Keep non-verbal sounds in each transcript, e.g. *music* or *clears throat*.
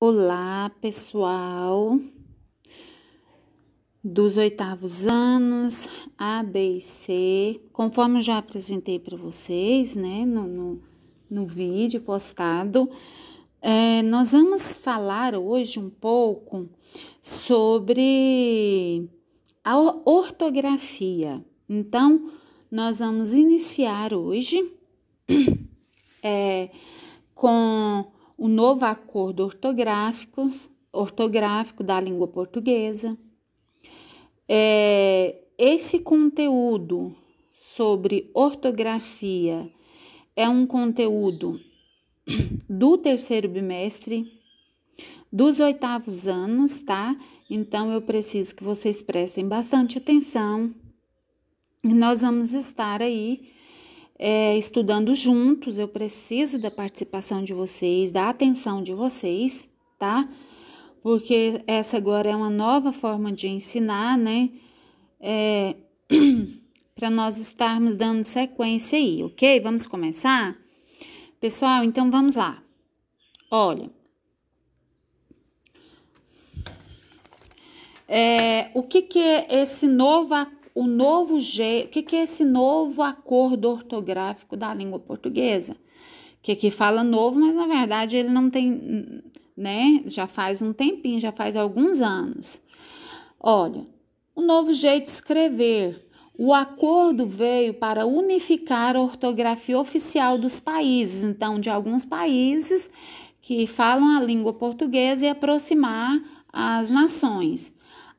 Olá, pessoal dos oitavos anos, A, B e C. Conforme eu já apresentei para vocês, né, no, no, no vídeo postado, é, nós vamos falar hoje um pouco sobre a ortografia. Então, nós vamos iniciar hoje *clears throat* é, com o novo acordo ortográfico, ortográfico da língua portuguesa. É, esse conteúdo sobre ortografia é um conteúdo do terceiro bimestre dos oitavos anos, tá? Então eu preciso que vocês prestem bastante atenção. Nós vamos estar aí é, estudando juntos. Eu preciso da participação de vocês, da atenção de vocês, tá? Porque essa agora é uma nova forma de ensinar, né? É, *clears throat* para nós estarmos dando sequência aí, ok? Vamos começar? Pessoal, então vamos lá. Olha, é, o que, que é esse novo acordo? o novo jeito, o que, que é esse novo acordo ortográfico da língua portuguesa? Que aqui fala novo, mas na verdade ele não tem, né? Já faz um tempinho, já faz alguns anos. Olha, o novo jeito de escrever. O acordo veio para unificar a ortografia oficial dos países, então, de alguns países que falam a língua portuguesa e aproximar as nações.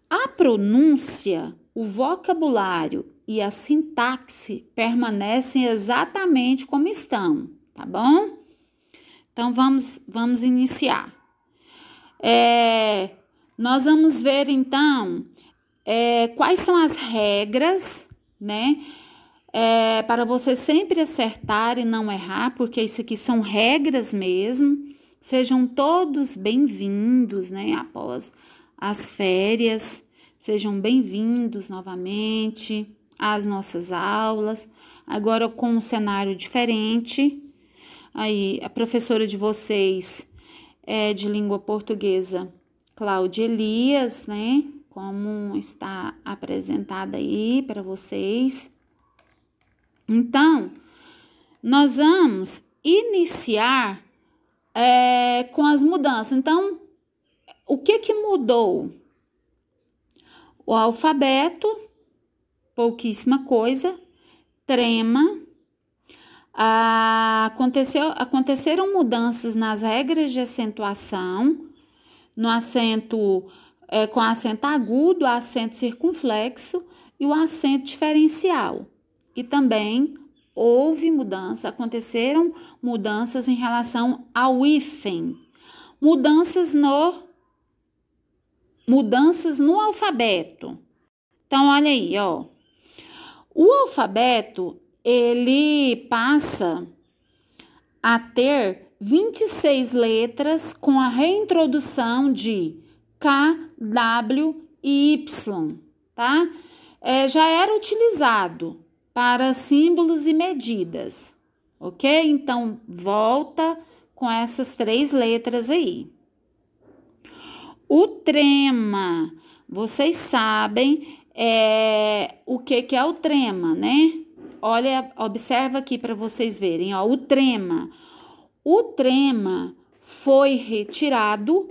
A pronúncia, o vocabulário e a sintaxe permanecem exatamente como estão, tá bom? Então vamos, vamos iniciar. É, nós vamos ver então é, quais são as regras, né? É, para você sempre acertar e não errar, porque isso aqui são regras mesmo. Sejam todos bem-vindos, né? Após as férias. Sejam bem-vindos novamente às nossas aulas, agora com um cenário diferente. Aí, a professora de vocês é de língua portuguesa, Cláudia Elias, né? Como está apresentada aí para vocês. Então, nós vamos iniciar é, com as mudanças. Então, o que que mudou? O alfabeto, pouquíssima coisa, trema. Ah, aconteceu, aconteceram mudanças nas regras de acentuação, no acento é, com acento agudo, acento circunflexo e o acento diferencial. E também houve mudança, aconteceram mudanças em relação ao hífen, mudanças no mudanças no alfabeto. Então, olha aí, ó. O alfabeto, ele passa a ter 26 letras com a reintrodução de K, W e Y, tá? É, já era utilizado para símbolos e medidas, ok? Então, volta com essas três letras aí. O trema, vocês sabem é, o que, que é o trema, né? Olha, observa aqui para vocês verem, ó, o trema. O trema foi retirado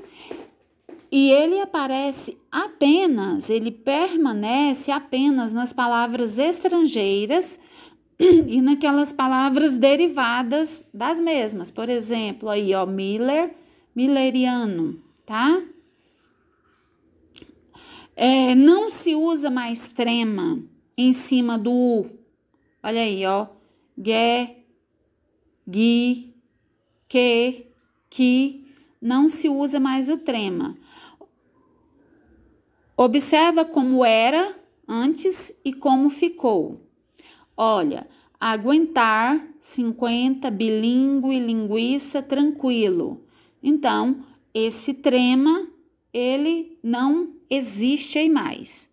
e ele aparece apenas, ele permanece apenas nas palavras estrangeiras *clears throat* e naquelas palavras derivadas das mesmas. Por exemplo, aí, ó, Miller, Milleriano, tá? É, não se usa mais trema em cima do U. Olha aí, ó. Gué, gui, que, que. Não se usa mais o trema. Observa como era antes e como ficou. Olha, aguentar 50, bilíngue, linguiça, tranquilo. Então, esse trema, ele não existem mais,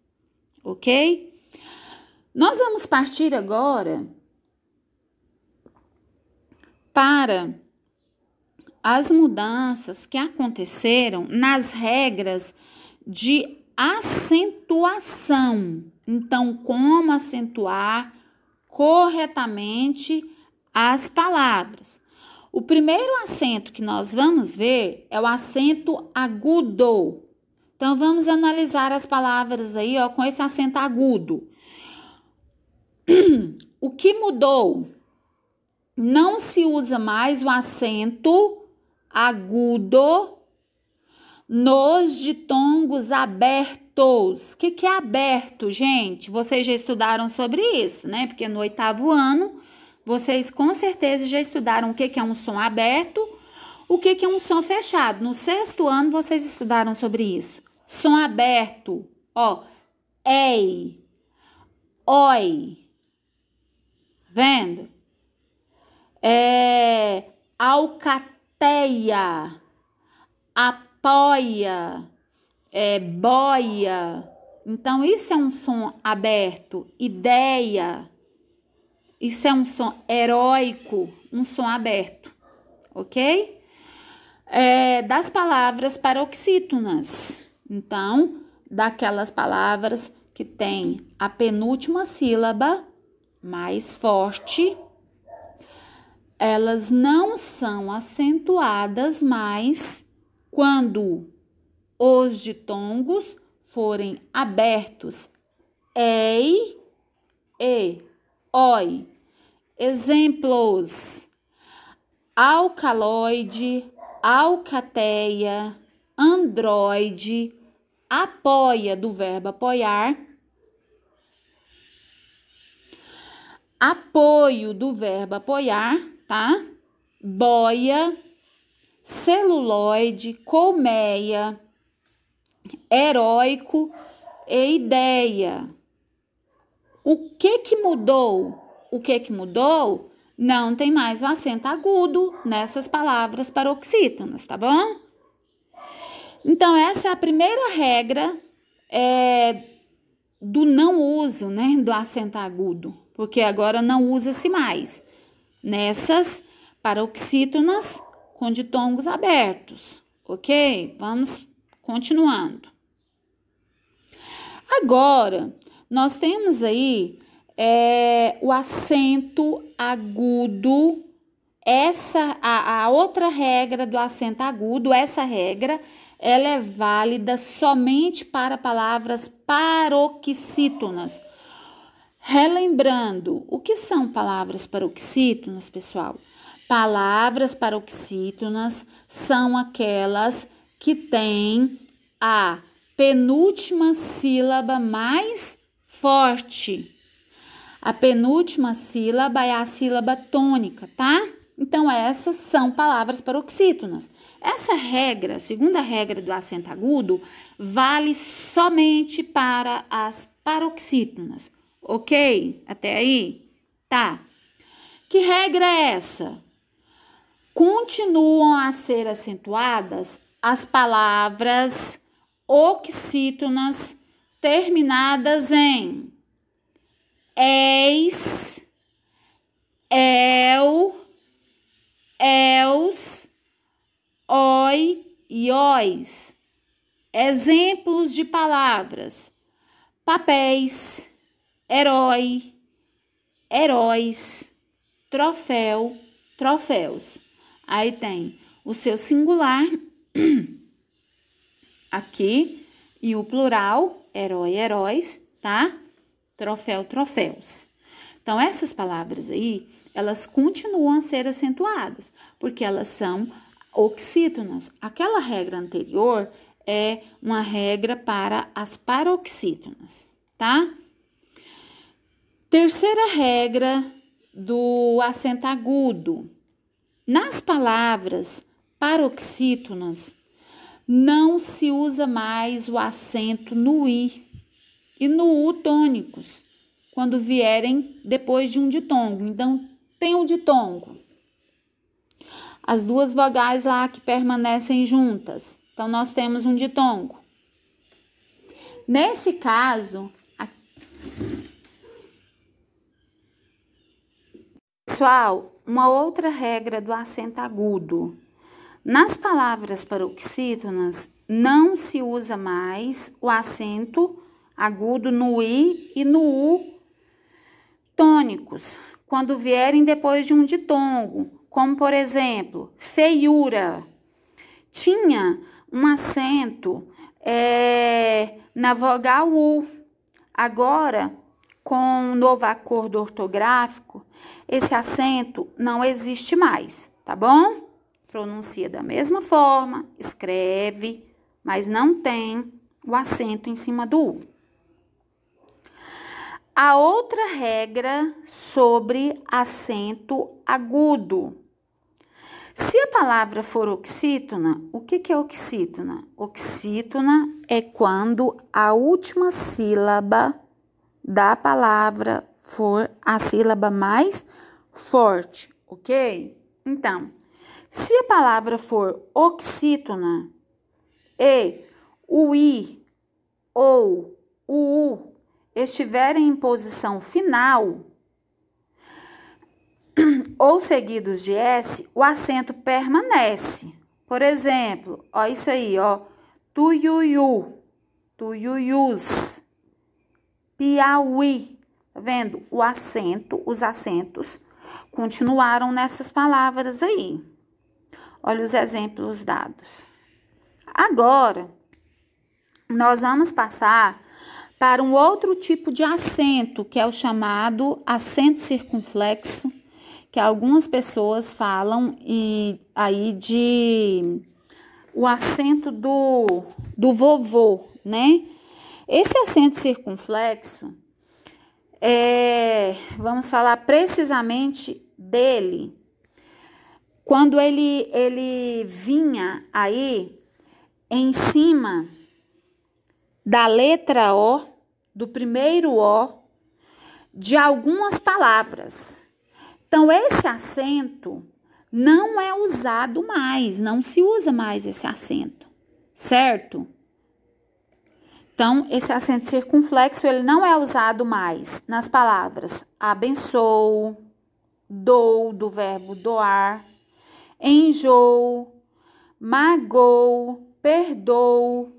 ok? Nós vamos partir agora para as mudanças que aconteceram nas regras de acentuação. Então, como acentuar corretamente as palavras. O primeiro acento que nós vamos ver é o acento agudo, então vamos analisar as palavras aí, ó, com esse acento agudo. *clears throat* O que mudou? Não se usa mais o acento agudo nos ditongos abertos. O que, que é aberto, gente? Vocês já estudaram sobre isso, né? Porque no oitavo ano, vocês com certeza já estudaram o que, que é um som aberto, o que, que é um som fechado. No sexto ano, vocês estudaram sobre isso som aberto, ó, ei, oi, vendo? É, alcateia, apoia, é, boia. Então, isso é um som aberto, ideia. Isso é um som heróico, um som aberto, ok? É, das palavras paroxítonas. Então, daquelas palavras que tem a penúltima sílaba mais forte, elas não são acentuadas mais quando os ditongos forem abertos. Ei, e, oi. Exemplos: alcaloide, alcateia, Android, apoia do verbo apoiar, apoio do verbo apoiar, tá? Boia, celuloide, colmeia, heróico e ideia. O que que mudou? O que que mudou? Não tem mais o acento agudo nessas palavras paroxítonas, tá bom? Então, essa é a primeira regra é, do não uso, né, do acento agudo, porque agora não usa-se mais nessas paroxítonas com ditongos abertos, ok? Vamos continuando. Agora, nós temos aí é, o acento agudo, essa, a, a outra regra do acento agudo, essa regra ela é válida somente para palavras paroxítonas. Relembrando, o que são palavras paroxítonas, pessoal? Palavras paroxítonas são aquelas que têm a penúltima sílaba mais forte. A penúltima sílaba é a sílaba tônica, tá? Então, essas são palavras paroxítonas. Essa regra, segunda regra do acento agudo, vale somente para as paroxítonas. Ok? Até aí? Tá. Que regra é essa? Continuam a ser acentuadas as palavras oxítonas terminadas em eis, eu, els, oi e ois. Exemplos de palavras: papéis, herói, heróis, troféu, troféus. Aí tem o seu singular *clears throat* aqui e o plural, herói, heróis, tá? Troféu, troféus. Então, essas palavras aí, elas continuam a ser acentuadas, porque elas são oxítonas. Aquela regra anterior é uma regra para as paroxítonas, tá? Terceira regra do acento agudo. Nas palavras paroxítonas, não se usa mais o acento no i e no u tônicos quando vierem depois de um ditongo. Então, tem um ditongo. As duas vogais lá que permanecem juntas. Então, nós temos um ditongo. Nesse caso, a... pessoal, uma outra regra do acento agudo. Nas palavras paroxítonas, não se usa mais o acento agudo no i e no u Tônicos, quando vierem depois de um ditongo, como por exemplo, feiura. Tinha um acento é, na vogal U. Agora, com o um novo acordo ortográfico, esse acento não existe mais, tá bom? Pronuncia da mesma forma, escreve, mas não tem o acento em cima do U. A outra regra sobre acento agudo. Se a palavra for oxítona, o que, é oxítona? Oxítona é quando a última sílaba da palavra for a sílaba mais forte, ok? Então, se a palavra for oxítona, e, o i, ou, o u, estiverem em posição final *clears throat* ou seguidos de S, o acento permanece. Por exemplo, ó, isso aí, ó. Tuiuiu, tuiuius, Piauí. Tá vendo? O acento, os acentos continuaram nessas palavras aí. Olha os exemplos dados. Agora, nós vamos passar para um outro tipo de acento, que é o chamado acento circunflexo, que algumas pessoas falam e aí de o acento do, do vovô, né? Esse acento circunflexo, é, vamos falar precisamente dele. Quando ele, ele vinha aí em cima da letra O, do primeiro O, de algumas palavras. Então, esse acento não é usado mais, não se usa mais esse acento, certo? Então, esse acento circunflexo ele não é usado mais nas palavras abençoo, dou do verbo doar, enjoo, magou, perdoo,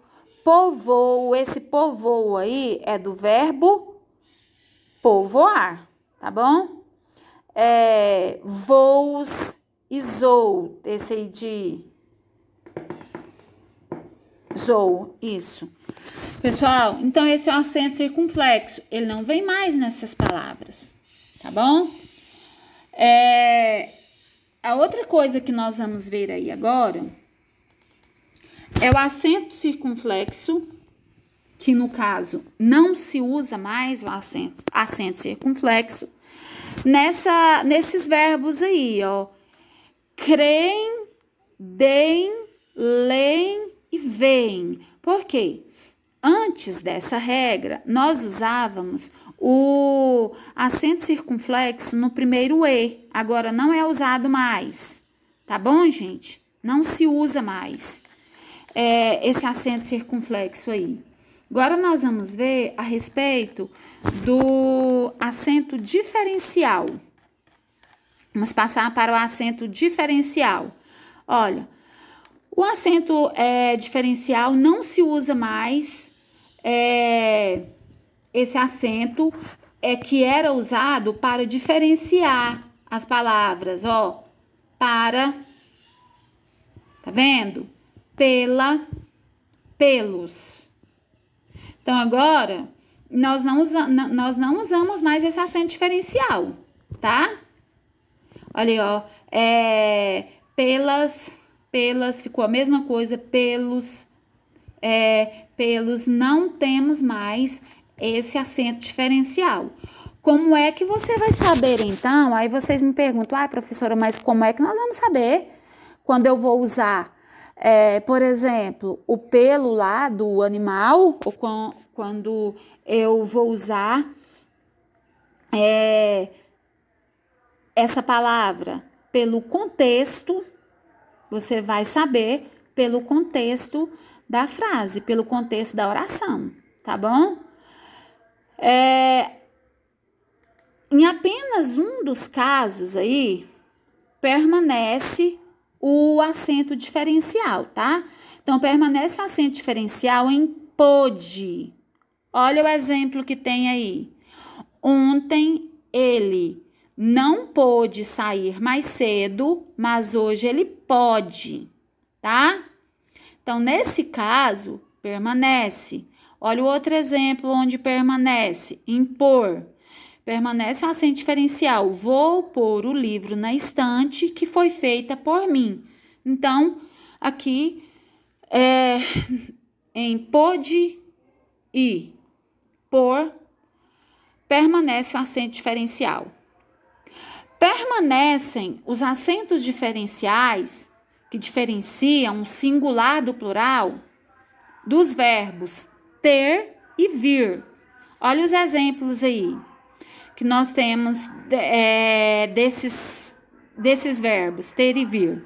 Povoou, esse povoou aí é do verbo povoar, tá bom? É, voos, isou, esse aí de zou, isso. Pessoal, então esse é o acento circunflexo, ele não vem mais nessas palavras, tá bom? É, a outra coisa que nós vamos ver aí agora é o acento circunflexo, que no caso não se usa mais o acento, acento circunflexo, nessa, nesses verbos aí, ó. Creem, deem, leem e veem. Por quê? Antes dessa regra, nós usávamos o acento circunflexo no primeiro E. Agora não é usado mais. Tá bom, gente? Não se usa mais é, esse acento circunflexo aí. Agora nós vamos ver a respeito do acento diferencial. Vamos passar para o acento diferencial. Olha, o acento é, diferencial não se usa mais é, esse acento é que era usado para diferenciar as palavras, ó, para, tá vendo? pela, pelos. Então, agora, nós não, usa, nós não usamos mais esse acento diferencial, tá? Olha aí, ó. É, pelas, pelas, ficou a mesma coisa, pelos, é, pelos, não temos mais esse acento diferencial. Como é que você vai saber então? Aí vocês me perguntam, ai ah, professora, mas como é que nós vamos saber quando eu vou usar é, por exemplo, o pelo lá do animal, ou com, quando eu vou usar é, essa palavra pelo contexto, você vai saber pelo contexto da frase, pelo contexto da oração, tá bom? É, em apenas um dos casos aí, permanece o acento diferencial, tá? Então, permanece o acento diferencial em pôde. Olha o exemplo que tem aí. Ontem ele não pôde sair mais cedo, mas hoje ele pode, tá? Então, nesse caso, permanece. Olha o outro exemplo onde permanece: impor. Permanece um acento diferencial. Vou pôr o livro na estante que foi feita por mim. Então, aqui é, em pôde e por permanece o acento diferencial. Permanecem os acentos diferenciais que diferenciam o singular do plural dos verbos ter e vir. Olha os exemplos aí que nós temos é, desses, desses verbos, ter e vir.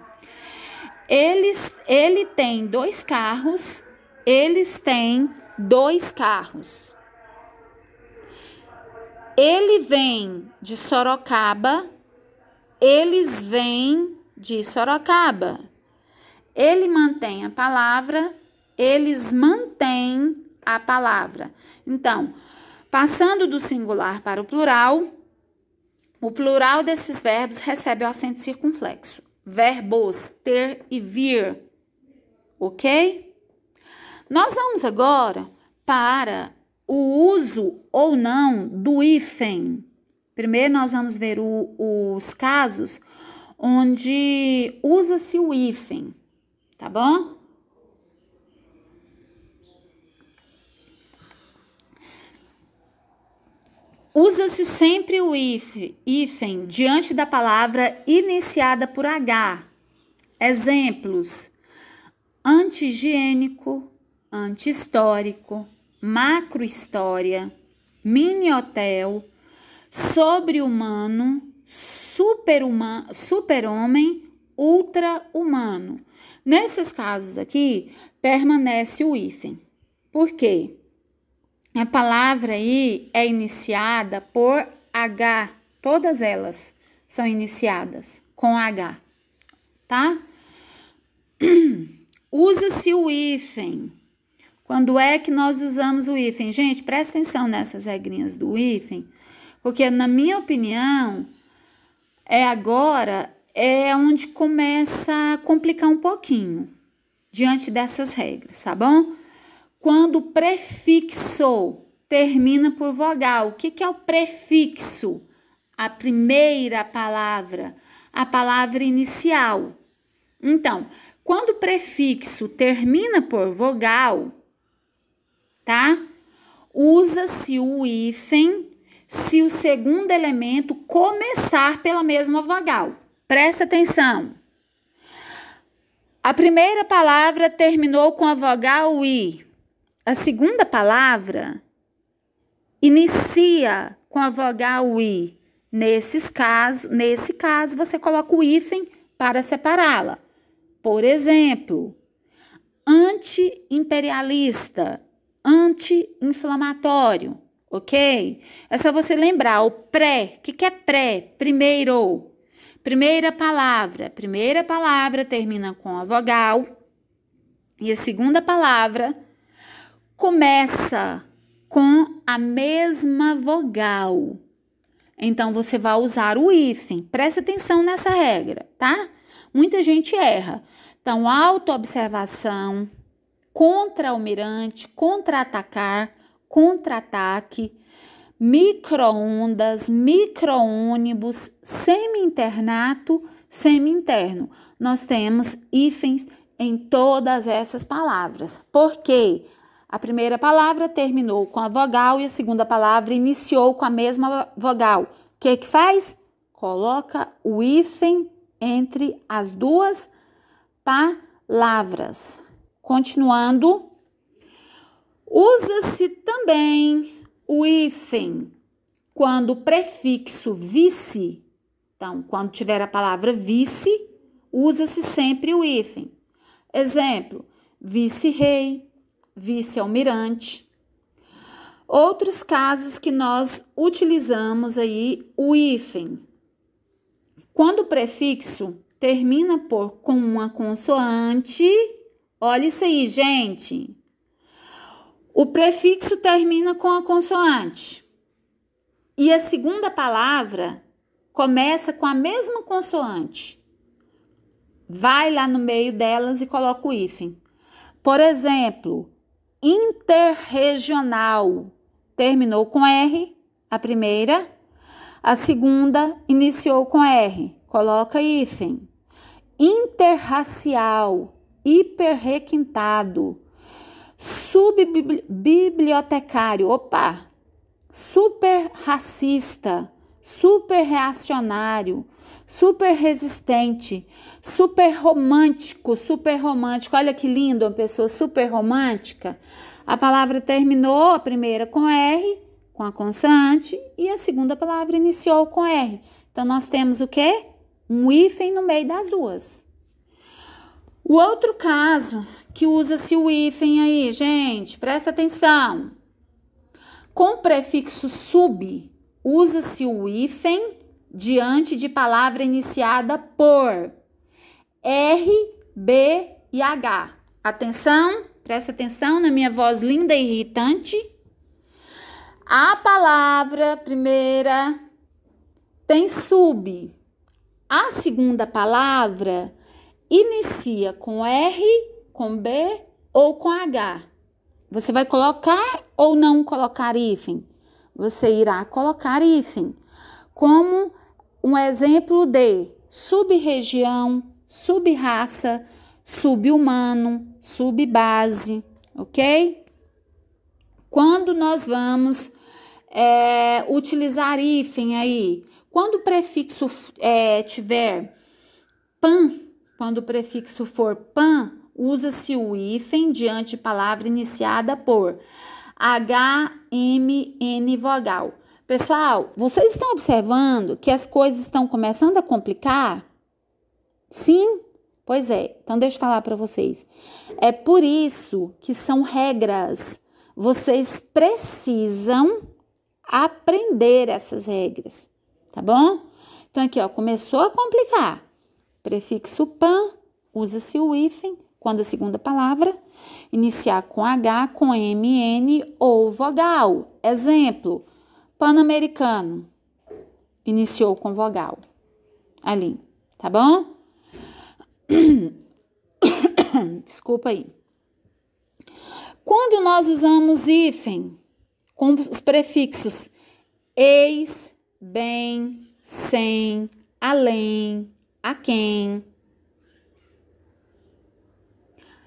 Eles, ele tem dois carros, eles têm dois carros. Ele vem de Sorocaba, eles vêm de Sorocaba. Ele mantém a palavra, eles mantêm a palavra. Então, Passando do singular para o plural, o plural desses verbos recebe o acento circunflexo. Verbos ter e vir, ok? Nós vamos agora para o uso ou não do hífen. Primeiro, nós vamos ver o, os casos onde usa-se o hífen, tá bom? Usa-se sempre o if, hífen, diante da palavra iniciada por H. Exemplos: antigiênico, antihistórico, macrohistória, mini-hotel, sobre-humano, super-homem, super ultra-humano. Nesses casos aqui, permanece o hífen. Por quê? A palavra aí é iniciada por H, todas elas são iniciadas com H, tá? *clears throat* Usa-se o hífen. Quando é que nós usamos o hífen? Gente, presta atenção nessas regrinhas do hífen, porque na minha opinião, é agora é onde começa a complicar um pouquinho diante dessas regras, tá bom? quando o prefixo termina por vogal. O que, que é o prefixo? A primeira palavra, a palavra inicial. Então, quando o prefixo termina por vogal, tá? Usa-se o hífen se o segundo elemento começar pela mesma vogal. Presta atenção. A primeira palavra terminou com a vogal i. A segunda palavra inicia com a vogal i. Nesses casos, nesse caso, você coloca o hífen para separá-la. Por exemplo, anti-imperialista, anti-inflamatório, ok? É só você lembrar o pré. O que, que é pré? Primeiro. Primeira palavra. Primeira palavra termina com a vogal. E a segunda palavra começa com a mesma vogal. Então você vai usar o hífen. Preste atenção nessa regra, tá? Muita gente erra. Então, autoobservação, contra-almirante, contra-atacar, contra-ataque, micro-ondas, micro-ônibus, semi-internato, semi-interno. Nós temos hífens em todas essas palavras. Por quê? A primeira palavra terminou com a vogal e a segunda palavra iniciou com a mesma vogal. O que, que faz? Coloca o hífen entre as duas palavras. Continuando, usa-se também o hífen quando o prefixo vice. Então, quando tiver a palavra vice, usa-se sempre o hífen. Exemplo: vice-rei vice-almirante. Outros casos que nós utilizamos aí, o hífen. Quando o prefixo termina por com uma consoante, olha isso aí, gente. O prefixo termina com a consoante. E a segunda palavra começa com a mesma consoante. Vai lá no meio delas e coloca o hífen. Por exemplo, interregional. Terminou com R, a primeira. A segunda iniciou com R, coloca hífen. Interracial, hiperrequintado. Subbibliotecário, opa! Superracista, superreacionário, super resistente, super romântico, super romântico. Olha que lindo, uma pessoa super romântica. A palavra terminou a primeira com R, com a consoante, e a segunda palavra iniciou com R. Então nós temos o quê? Um hífen no meio das duas. O outro caso que usa-se o hífen aí, gente, presta atenção. Com o prefixo sub, usa-se o hífen diante de palavra iniciada por R, B e H. Atenção, presta atenção na minha voz linda e irritante. A palavra primeira tem sub. A segunda palavra inicia com R, com B ou com H. Você vai colocar ou não colocar hífen? Você irá colocar hífen. Como um exemplo de sub-região, sub-raça, sub-humano, sub-base, ok? Quando nós vamos é, utilizar hífen aí, quando o prefixo é, tiver pan, quando o prefixo for pan, usa-se o hífen diante de palavra iniciada por H, M, N vogal. Pessoal, vocês estão observando que as coisas estão começando a complicar? Sim, pois é. Então deixa eu falar para vocês. É por isso que são regras. Vocês precisam aprender essas regras, tá bom? Então aqui, ó, começou a complicar. Prefixo pan, usa-se o hífen quando a segunda palavra iniciar com H, com M, N ou vogal. Exemplo: Pan-americano. Iniciou com vogal. Ali, tá bom? *coughs* Desculpa aí. Quando nós usamos hífen com os prefixos eis, bem, sem, além, a quem,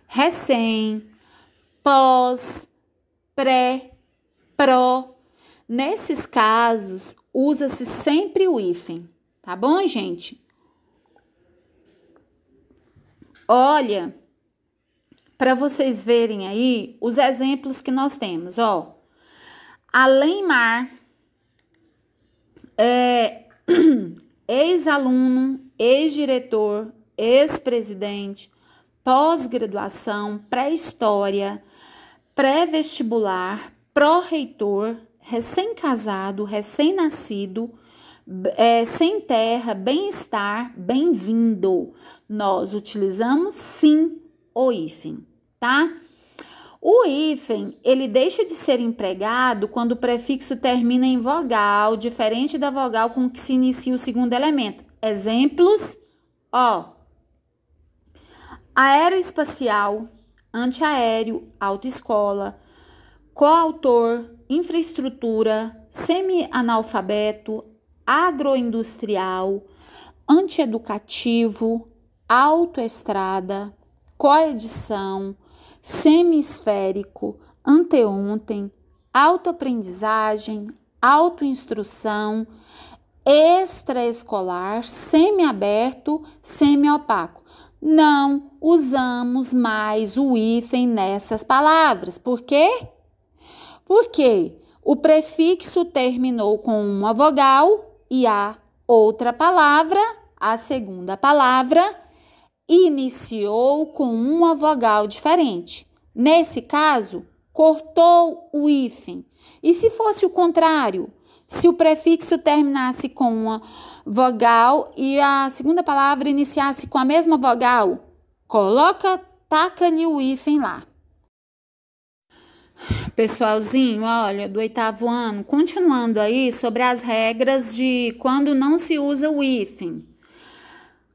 recém, pós, pré, pró, Nesses casos, usa-se sempre o hífen, tá bom, gente? Olha, para vocês verem aí os exemplos que nós temos, ó. Além Mar, é, *clears throat* ex-aluno, ex-diretor, ex-presidente, pós-graduação, pré-história, pré-vestibular, pró-reitor, recém-casado, recém-nascido, é, sem terra, bem-estar, bem-vindo. Nós utilizamos sim o hífen, tá? O hífen, ele deixa de ser empregado quando o prefixo termina em vogal, diferente da vogal com que se inicia o segundo elemento. Exemplos: ó. Aeroespacial, antiaéreo, autoescola, coautor, infraestrutura, semi-analfabeto, agroindustrial, antieducativo, autoestrada, coedição, semi-esférico, anteontem, autoaprendizagem, autoinstrução, extraescolar, semi-opaco. Não usamos mais o hífen nessas palavras, por quê? porque o prefixo terminou com uma vogal e a outra palavra, a segunda palavra, iniciou com uma vogal diferente. Nesse caso, cortou o hífen. E se fosse o contrário? Se o prefixo terminasse com uma vogal e a segunda palavra iniciasse com a mesma vogal, coloca, taca-lhe o hífen lá. Pessoalzinho, olha, do oitavo ano, continuando aí sobre as regras de quando não se usa o hífen.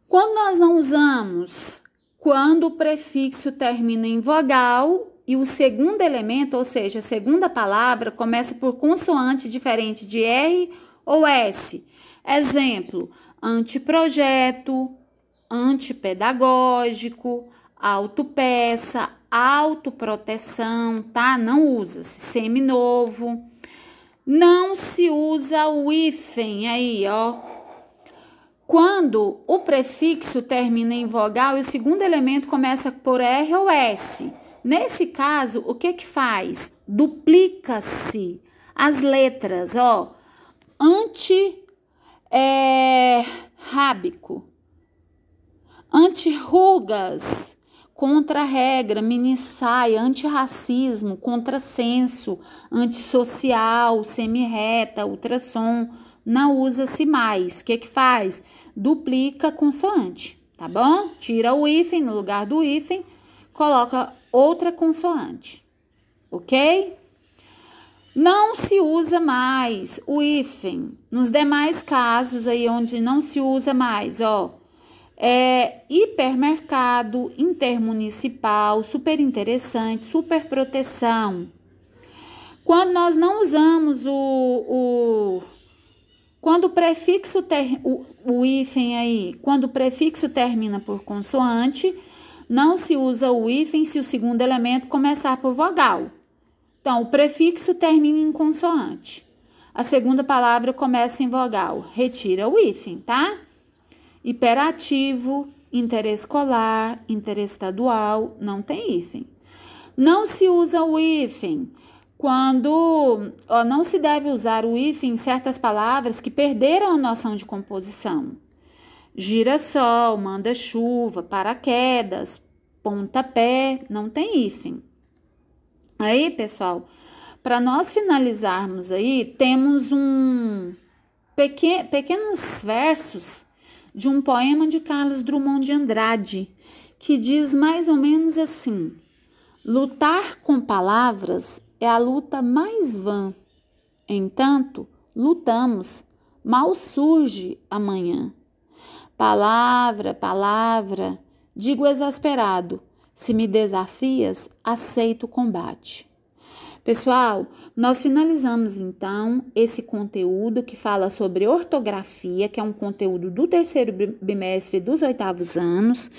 Quando nós não usamos, quando o prefixo termina em vogal e o segundo elemento, ou seja, a segunda palavra, começa por consoante diferente de R ou S. Exemplo: anteprojeto, antipedagógico, autopeça, autoproteção, tá? Não usa-se seminovo. Não se usa o hífen aí, ó. Quando o prefixo termina em vogal e o segundo elemento começa por R ou S. Nesse caso, o que que faz? Duplica-se as letras, ó. Anti é, anti Antirrugas contra a regra, minissaia, antirracismo, contrassenso, antissocial, reta ultrassom, não usa-se mais. O que que faz? Duplica a consoante, tá bom? Tira o hífen no lugar do hífen, coloca outra consoante, ok? Não se usa mais o hífen. Nos demais casos aí onde não se usa mais, ó, é, hipermercado, intermunicipal, super interessante, super proteção. Quando nós não usamos o, o quando o prefixo ter, o, o hífen aí, quando o prefixo termina por consoante, não se usa o hífen se o segundo elemento começar por vogal. Então, o prefixo termina em consoante. A segunda palavra começa em vogal. Retira o hífen, tá? hiperativo, interescolar, interestadual, não tem hífen. Não se usa o hífen quando ó, não se deve usar o hífen em certas palavras que perderam a noção de composição. Girassol, manda-chuva, paraquedas, pontapé, não tem hífen. Aí, pessoal, para nós finalizarmos aí, temos um pequen, pequenos versos de um poema de Carlos Drummond de Andrade, que diz mais ou menos assim: Lutar com palavras é a luta mais vã. Entanto, lutamos, mal surge amanhã. Palavra, palavra, digo exasperado: se me desafias, aceito o combate. Pessoal, nós finalizamos então esse conteúdo que fala sobre ortografia, que é um conteúdo do terceiro bimestre dos oitavos anos.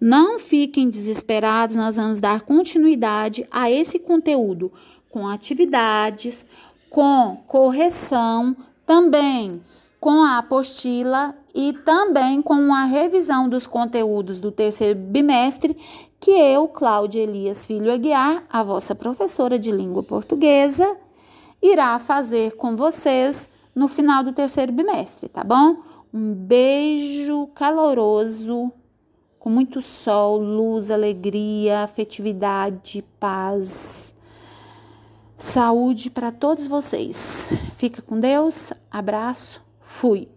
Não fiquem desesperados, nós vamos dar continuidade a esse conteúdo com atividades, com correção, também com a apostila e também com a revisão dos conteúdos do terceiro bimestre que eu, Cláudia Elias Filho Aguiar, a vossa professora de língua portuguesa, irá fazer com vocês no final do terceiro bimestre, tá bom? Um beijo caloroso, com muito sol, luz, alegria, afetividade, paz. Saúde para todos vocês. Fica com Deus. Abraço. Fui.